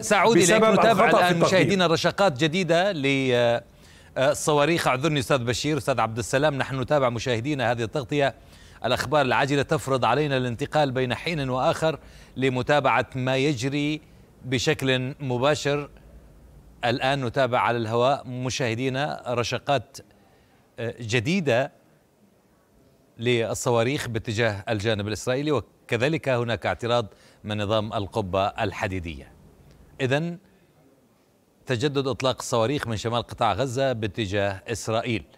سعودي بسبب نتابع الان مشاهدينا رشقات جديده ل الصواريخ آه، اعذرني استاذ بشير استاذ عبد السلام نحن نتابع مشاهدينا هذه التغطيه الاخبار العاجله تفرض علينا الانتقال بين حين واخر لمتابعه ما يجري بشكل مباشر الان نتابع على الهواء مشاهدينا رشقات آه، جديده للصواريخ باتجاه الجانب الاسرائيلي وكذلك هناك اعتراض من نظام القبه الحديديه إذا تجدد إطلاق الصواريخ من شمال قطاع غزة باتجاه إسرائيل